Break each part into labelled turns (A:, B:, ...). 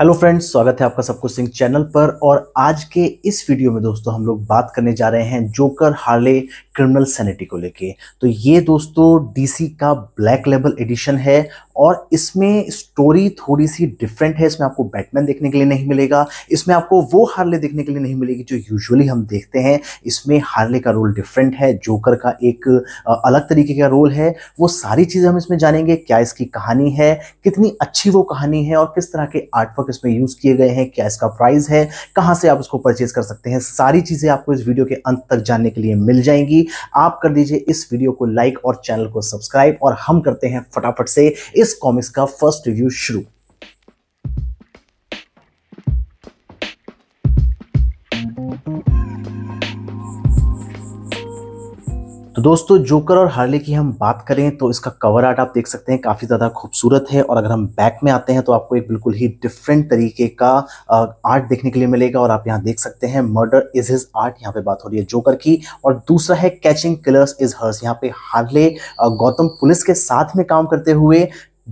A: hello friends स्वागत है आपका सबको सिंह चैनल पर और आज के इस वीडियो में दोस्तों हम लोग बात करने जा रहे हैं जोकर हार्ले क्रिमिनल सैनिटी को लेके तो ये दोस्तों डीसी का ब्लैक लेवल एडिशन है और इसमें स्टोरी थोड़ी सी डिफरेंट है इसमें आपको बैटमैन देखने के लिए नहीं मिलेगा इसमें आपको वो हार्ले देखने के लिए नहीं मिलेगी जो यूजुअली हम देखते हैं इसमें हार्ले का रोल डिफरेंट है जोकर का एक अलग तरीके का रोल है वो सारी चीज़ें हम इसमें जानेंगे क्या इसकी कहानी है कितनी अच्छी वो कहानी है और किस तरह के आर्ट नेटवर्क इसमें यूज़ किए गए हैं क्या इसका प्राइस है कहाँ से आप इसको परचेज कर सकते हैं सारी चीज़ें आपको इस वीडियो के अंत तक जानने के लिए मिल जाएंगी आप कर दीजिए इस वीडियो को लाइक और चैनल को सब्सक्राइब और हम करते हैं फटाफट से इस कॉमिक्स का फर्स्ट रिव्यू शुरू तो दोस्तों जोकर और हार्ले की हम बात करें तो इसका कवर आर्ट आप देख सकते हैं काफ़ी ज़्यादा खूबसूरत है और अगर हम बैक में आते हैं तो आपको एक बिल्कुल ही डिफरेंट तरीके का आर्ट देखने के लिए मिलेगा और आप यहाँ देख सकते हैं मर्डर इज हिज आर्ट यहाँ पे बात हो रही है जोकर की और दूसरा है कैचिंग किलर्स इज हर्स यहाँ पे हार्ले गौतम पुलिस के साथ में काम करते हुए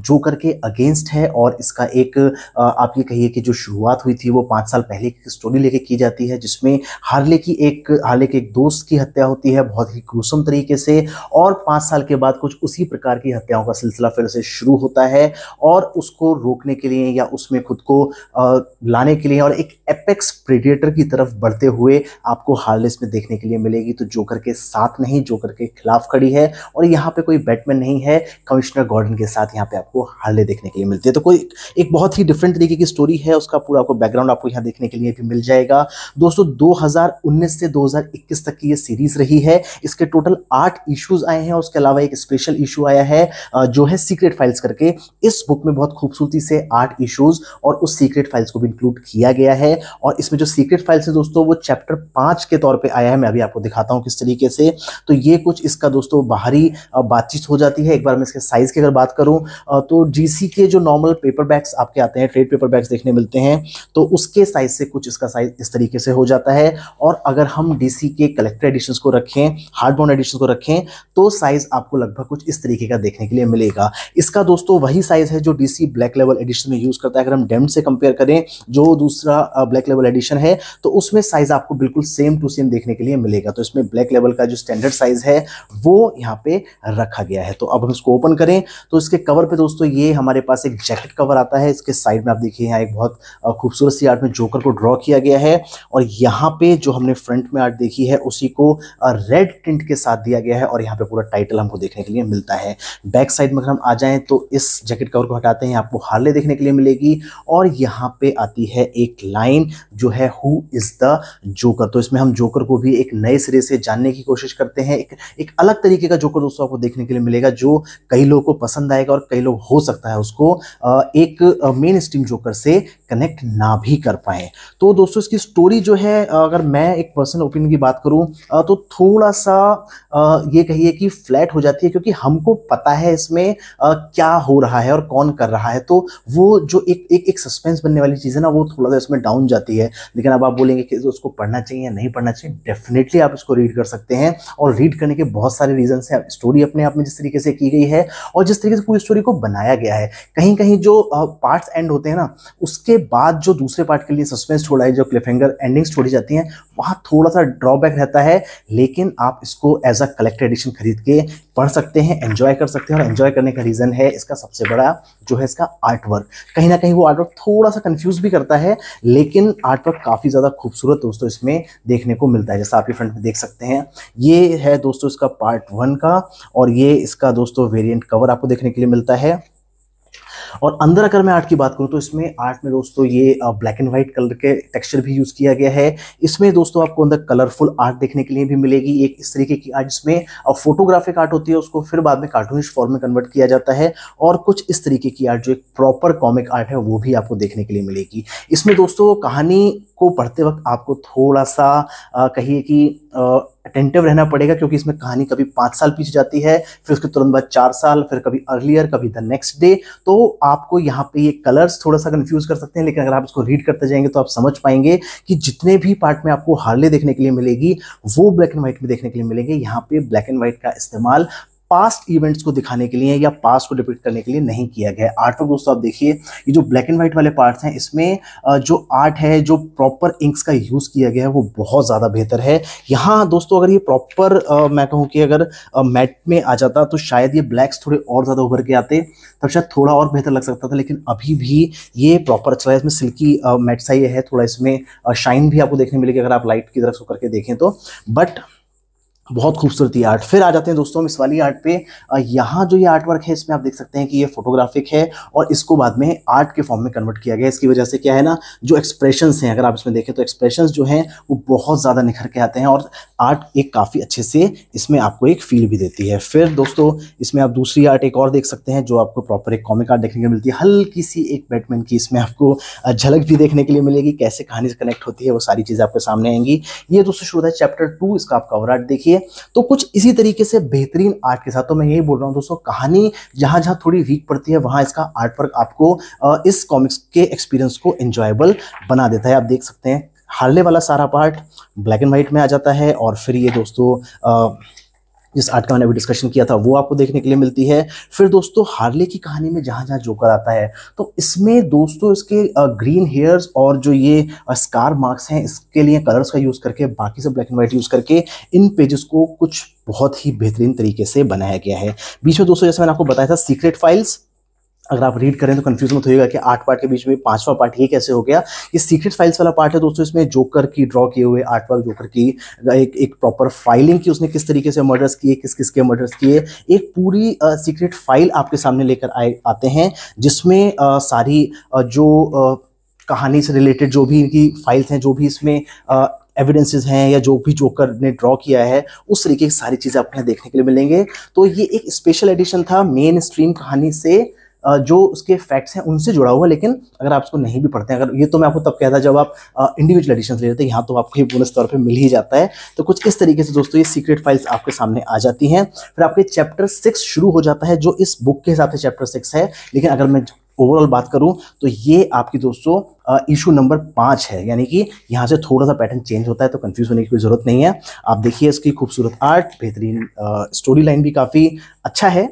A: जोकर के अगेंस्ट है और इसका एक आप ये कहिए कि जो शुरुआत हुई थी वो पाँच साल पहले की स्टोरी लेके की जाती है जिसमें हार्ले की एक हार्ले के एक दोस्त की हत्या होती है बहुत ही क्रूसम तरीके से और पाँच साल के बाद कुछ उसी प्रकार की हत्याओं का सिलसिला फिर से शुरू होता है और उसको रोकने के लिए या उसमें खुद को लाने के लिए और एक एपेक्स प्रेडिएटर की तरफ बढ़ते हुए आपको हार्ले इसमें देखने के लिए मिलेगी तो जोकर के साथ नहीं जोकर के खिलाफ खड़ी है और यहाँ पर कोई बैटमैन नहीं है कमिश्नर गॉर्डन के साथ यहाँ पर आप आपको हार्ले देखने के लिए मिलती है तो कोई एक बहुत ही डिफरेंट तरीके की स्टोरी है उसका पूरा आपको बैकग्राउंड आपको यहाँ देखने के लिए भी मिल जाएगा दोस्तों 2019 से 2021 तक की ये सीरीज रही है इसके टोटल आठ इशूज आए हैं उसके अलावा एक स्पेशल इशू आया है जो है सीक्रेट फाइल्स करके इस बुक में बहुत खूबसूरती से आठ इशूज और उस सीक्रेट फाइल्स को भी इंक्लूड किया गया है और इसमें जो सीक्रेट फाइल्स है दोस्तों वो चैप्टर पांच के तौर पर आया है मैं अभी आपको दिखाता हूँ किस तरीके से तो ये कुछ इसका दोस्तों बाहरी बातचीत हो जाती है एक बार मैं इसके साइज की अगर बात करूं तो जी के जो नॉर्मल पेपर बैग्स आपके आते हैं ट्रेड पेपर बैग्स देखने मिलते हैं तो उसके साइज से कुछ इसका साइज इस तरीके से हो जाता है और अगर हम डी के कलेक्टर एडिशन को रखें हार्ड बाउंड एडिशन को रखें तो साइज आपको लगभग कुछ इस तरीके का देखने के लिए मिलेगा इसका दोस्तों वही साइज है जो डी ब्लैक लेवल एडिशन में यूज करता है अगर हम डेम से कंपेयर करें जो दूसरा ब्लैक लेवल एडिशन है तो उसमें साइज आपको बिल्कुल सेम टू सेम देखने के लिए मिलेगा तो इसमें ब्लैक लेवल का जो स्टैंडर्ड साइज है वो यहाँ पे रखा गया है तो अब हम इसको ओपन करें तो इसके कवर पे दोस्तों ये हमारे पास एक जैकेट कवर आता है इसके साइड में आप देखिए यहाँ एक बहुत खूबसूरत सी आर्ट में जोकर को ड्रॉ किया गया है और यहाँ पे जो हमने फ्रंट में आर्ट देखी है उसी को रेड टिंट के साथ दिया गया है और यहाँ पे पूरा टाइटल हमको देखने के लिए मिलता है बैक साइड में अगर हम आ जाएं तो इस जैकेट कवर को हटाते हैं आपको हार्ले देखने के लिए मिलेगी और यहाँ पे आती है एक लाइन जो है हु इज़ द जोकर तो इसमें हम जोकर को भी एक नए सिरे से जानने की कोशिश करते हैं एक अलग तरीके का जोकर दोस्तों आपको देखने के लिए मिलेगा जो कई लोगों को पसंद आएगा और कई हो सकता है उसको एक मेन स्ट्रीम जोकर से कनेक्ट ना भी कर पाए तो दोस्तों इसकी स्टोरी जो है अगर मैं एक पर्सनल ओपिनियन की बात करूं तो थोड़ा सा ये कहिए कि फ्लैट हो जाती है क्योंकि हमको पता है इसमें क्या हो रहा है और कौन कर रहा है तो वो जो एक एक एक सस्पेंस बनने वाली चीज़ है ना वो थोड़ा सा इसमें डाउन जाती है लेकिन अब आप बोलेंगे कि तो उसको पढ़ना चाहिए या नहीं पढ़ना चाहिए डेफिनेटली आप इसको रीड कर सकते हैं और रीड करने के बहुत सारे रीजनस हैं स्टोरी अपने आप में जिस तरीके से की गई है और जिस तरीके से पूरी स्टोरी को बनाया गया है कहीं कहीं जो पार्ट्स एंड होते हैं ना उसके बाद जो दूसरे पार्ट के लिए सस्पेंस छोड़ा है जो क्लिफहेंगर एंडिंग्स छोड़ी जाती हैं वहाँ थोड़ा सा ड्रॉबैक रहता है लेकिन आप इसको एज अ कलेक्टर एडिशन खरीद के पढ़ सकते हैं एंजॉय कर सकते हैं और एंजॉय करने का रीज़न है इसका सबसे बड़ा जो है इसका आर्ट वर्क कहीं ना कहीं वो आर्ट वर्क थोड़ा सा कन्फ्यूज भी करता है लेकिन आर्ट वर्क काफ़ी ज़्यादा खूबसूरत दोस्तों इसमें देखने को मिलता है जैसा आपके फ्रंट में देख सकते हैं ये है दोस्तों इसका पार्ट वन का और ये इसका दोस्तों वेरियंट कवर आपको देखने के लिए मिलता है और अंदर अगर मैं आर्ट की बात करूँ तो इसमें आर्ट में दोस्तों ये ब्लैक एंड व्हाइट कलर के टेक्सचर भी यूज़ किया गया है इसमें दोस्तों आपको अंदर कलरफुल आर्ट देखने के लिए भी मिलेगी एक इस तरीके की आर्ट जिसमें फोटोग्राफिक आर्ट होती है उसको फिर बाद में कार्टूनिश फॉर्म में कन्वर्ट किया जाता है और कुछ इस तरीके की आर्ट जो एक प्रॉपर कॉमिक आर्ट है वो भी आपको देखने के लिए मिलेगी इसमें दोस्तों कहानी को पढ़ते वक्त आपको थोड़ा सा कहिए कि अटेंटिव रहना पड़ेगा क्योंकि इसमें कहानी कभी पाँच साल पीछे जाती है फिर उसके तुरंत बाद चार साल फिर कभी अर्लियर कभी द नेक्स्ट डे तो आपको यहाँ पे ये कलर्स थोड़ा सा कंफ्यूज कर सकते हैं लेकिन अगर आप इसको रीड करते जाएंगे तो आप समझ पाएंगे कि जितने भी पार्ट में आपको हार्ले देखने के लिए मिलेगी वो ब्लैक एंड व्हाइट में देखने के लिए मिलेंगे यहाँ पे ब्लैक एंड व्हाइट का इस्तेमाल पास्ट इवेंट्स को दिखाने के लिए या पास्ट को डिपिक्ट करने के लिए नहीं किया गया है आर्ट वर्क दोस्तों आप देखिए ये जो ब्लैक एंड व्हाइट वाले पार्ट्स हैं इसमें जो आर्ट है जो प्रॉपर इंक्स का यूज़ किया गया है वो बहुत ज़्यादा बेहतर है यहाँ दोस्तों अगर ये प्रॉपर मैं कहूँ कि अगर मैट में आ जाता तो शायद ये ब्लैक्स थोड़े और ज़्यादा उभर के आते तब शायद थोड़ा और बेहतर लग सकता था लेकिन अभी भी ये प्रॉपर अच्छा है इसमें सिल्की मैट सा ये है थोड़ा इसमें शाइन भी आपको देखने मिलेगी अगर आप लाइट की तरफ करके देखें तो बट बहुत खूबसूरती आर्ट फिर आ जाते हैं दोस्तों इस वाली आर्ट पे यहाँ जो ये आर्ट वर्क है इसमें आप देख सकते हैं कि ये फोटोग्राफिक है और इसको बाद में आर्ट के फॉर्म में कन्वर्ट किया गया इसकी वजह से क्या है ना जो एक्सप्रेशन हैं अगर आप इसमें देखें तो एक्सप्रेशन जो हैं वो बहुत ज़्यादा निखर के आते हैं और आर्ट एक काफ़ी अच्छे से इसमें आपको एक फील भी देती है फिर दोस्तों इसमें आप दूसरी आर्ट एक और देख सकते हैं जो आपको प्रॉपर एक कॉमिक आर्ट देखने को मिलती है हल्की सी एक बैटमैन की इसमें आपको झलक भी देखने के लिए मिलेगी कैसे कहानी से कनेक्ट होती है वो सारी चीज़ें आपके सामने आएंगी ये दोस्तों शुरू है चैप्टर टू इसका आप कवर आर्ट देखिए है तो कुछ इसी तरीके से बेहतरीन आर्ट के साथ तो मैं यही बोल रहा हूँ दोस्तों कहानी जहाँ जहाँ थोड़ी वीक पड़ती है वहाँ इसका आर्ट वर्क आपको इस कॉमिक्स के एक्सपीरियंस को इन्जॉयबल बना देता है आप देख सकते हैं हार्ले वाला सारा पार्ट ब्लैक एंड व्हाइट में आ जाता है और फिर ये दोस्तों जिस आर्ट का मैंने अभी डिस्कशन किया था वो आपको देखने के लिए मिलती है फिर दोस्तों हार्ले की कहानी में जहाँ जहाँ जोकर आता है तो इसमें दोस्तों इसके ग्रीन हेयर्स और जो ये स्कार मार्क्स हैं इसके लिए कलर्स का यूज़ करके बाकी सब ब्लैक एंड वाइट यूज़ करके इन पेजेस को कुछ बहुत ही बेहतरीन तरीके से बनाया गया है बीच में दोस्तों जैसे मैंने आपको बताया था सीक्रेट फाइल्स अगर आप रीड करें तो कन्फ्यूजन मत होगा कि आठ पार्ट के बीच में पांचवा पार्ट ये कैसे हो गया ये सीक्रेट फाइल्स वाला पार्ट है दोस्तों इसमें जोकर की ड्रॉ किए हुए आर्टवर्क जोकर की एक एक प्रॉपर फाइलिंग की उसने किस तरीके से मर्डर्स किए किस किस के मर्डर्स किए एक पूरी सीक्रेट फाइल आपके सामने लेकर आए आते हैं जिसमें आ, सारी आ, जो आ, कहानी से रिलेटेड जो भी इनकी फाइल्स हैं जो भी इसमें आ, एविडेंसेस हैं या जो भी जोकर ने ड्रॉ किया है उस तरीके की सारी चीज़ें आपको यहाँ देखने के लिए मिलेंगे तो ये एक स्पेशल एडिशन था मेन स्ट्रीम कहानी से जो उसके फैक्ट्स हैं उनसे जुड़ा हुआ लेकिन अगर आप उसको नहीं भी पढ़ते हैं अगर ये तो मैं आपको तब कहता जब आप इंडिविजुअल एडिशन ले लेते हैं यहाँ तो आपको ये बोनस तौर पर मिल ही जाता है तो कुछ इस तरीके से दोस्तों ये सीक्रेट फाइल्स आपके सामने आ जाती हैं फिर आपके चैप्टर सिक्स शुरू हो जाता है जो इस बुक के हिसाब से चैप्टर सिक्स है लेकिन अगर मैं ओवरऑल बात करूं तो ये आपकी दोस्तों इशू नंबर पाँच है यानी कि यहाँ से थोड़ा सा पैटर्न चेंज होता है तो कंफ्यूज होने की कोई ज़रूरत नहीं है आप देखिए इसकी खूबसूरत आर्ट बेहतरीन स्टोरी लाइन भी काफ़ी अच्छा है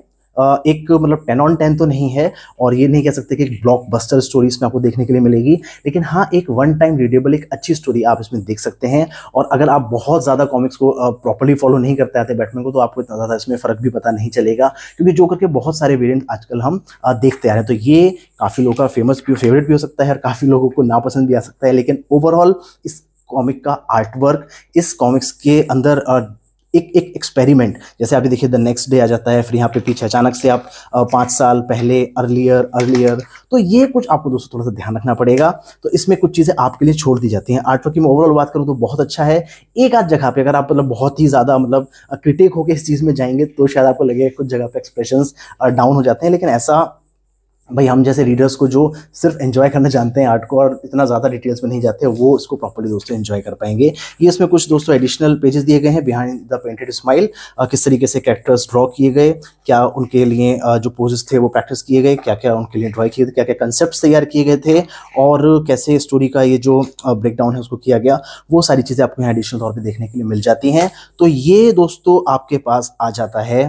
A: एक मतलब टेन ऑन टेन तो नहीं है और ये नहीं कह सकते कि एक ब्लॉक बस्टर स्टोरी इसमें आपको देखने के लिए मिलेगी लेकिन हाँ एक वन टाइम रीडेबल एक अच्छी स्टोरी आप इसमें देख सकते हैं और अगर आप बहुत ज़्यादा कॉमिक्स को प्रॉपरली फॉलो नहीं करते आते बैटमैन को तो आपको इतना ज़्यादा इसमें फ़र्क भी पता नहीं चलेगा क्योंकि जो करके बहुत सारे वेरियंट आजकल हम देखते आ रहे हैं तो ये काफ़ी लोगों का फेमस भी फेवरेट भी हो सकता है और काफ़ी लोगों को नापसंद भी आ सकता है लेकिन ओवरऑल इस कॉमिक का आर्टवर्क इस कॉमिक्स के अंदर एक एक एक्सपेरिमेंट जैसे अभी देखिए द नेक्स्ट डे आ जाता है फिर यहाँ पे पीछे अचानक से आप पाँच साल पहले अर्लियर अर्लियर तो ये कुछ आपको दोस्तों थोड़ा सा ध्यान रखना पड़ेगा तो इसमें कुछ चीज़ें आपके लिए छोड़ दी जाती हैं आर्ट की मैं ओवरऑल बात करूँ तो बहुत अच्छा है एक आध जगह पर अगर आप मतलब बहुत ही ज़्यादा मतलब क्रिटिक होकर इस चीज़ में जाएंगे तो शायद आपको लगेगा कुछ जगह पर एक्सप्रेशन डाउन हो जाते हैं लेकिन ऐसा भाई हम जैसे रीडर्स को जो सिर्फ एंजॉय करना जानते हैं आर्ट को और इतना ज़्यादा डिटेल्स में नहीं जाते वो इसको प्रॉपर्ली दोस्तों एंजॉय कर पाएंगे ये इसमें कुछ दोस्तों एडिशनल पेजेस दिए गए हैं बिहाइंड द पेंटेड स्माइल किस तरीके से कैरेक्टर्स ड्रॉ किए गए क्या उनके लिए जो पोजेस थे वो प्रैक्टिस किए गए क्या क्या उनके लिए ड्रॉ किए थे क्या क्या कंसेप्ट तैयार किए गए थे और कैसे स्टोरी का ये जो ब्रेकडाउन है उसको किया गया वो सारी चीज़ें आपको यहाँ एडिशनल तौर पर देखने के लिए मिल जाती हैं तो ये दोस्तों आपके पास आ जाता है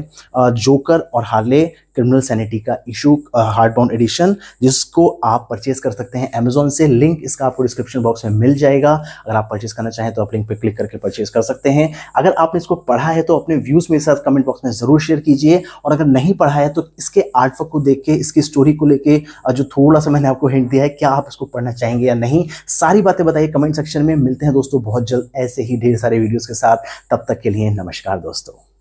A: जोकर और हार्ले क्रिमिनल सैनिटी का इशू हार्ड बाउंड एडिशन जिसको आप परचेज कर सकते हैं अमेजोन से लिंक इसका आपको डिस्क्रिप्शन बॉक्स में मिल जाएगा अगर आप परचेज करना चाहें तो आप लिंक पर क्लिक करके परचेज कर सकते हैं अगर आपने इसको पढ़ा है तो अपने व्यूज़ मेरे साथ कमेंट बॉक्स में ज़रूर शेयर कीजिए और अगर नहीं पढ़ा है तो इसके आर्टवर्क को देख के इसकी स्टोरी को लेकर जो थोड़ा सा मैंने आपको हिंट दिया है क्या आप इसको पढ़ना चाहेंगे या नहीं सारी बातें बताइए कमेंट सेक्शन में मिलते हैं दोस्तों बहुत जल्द ऐसे ही ढेर सारे वीडियोज़ के साथ तब तक के लिए नमस्कार दोस्तों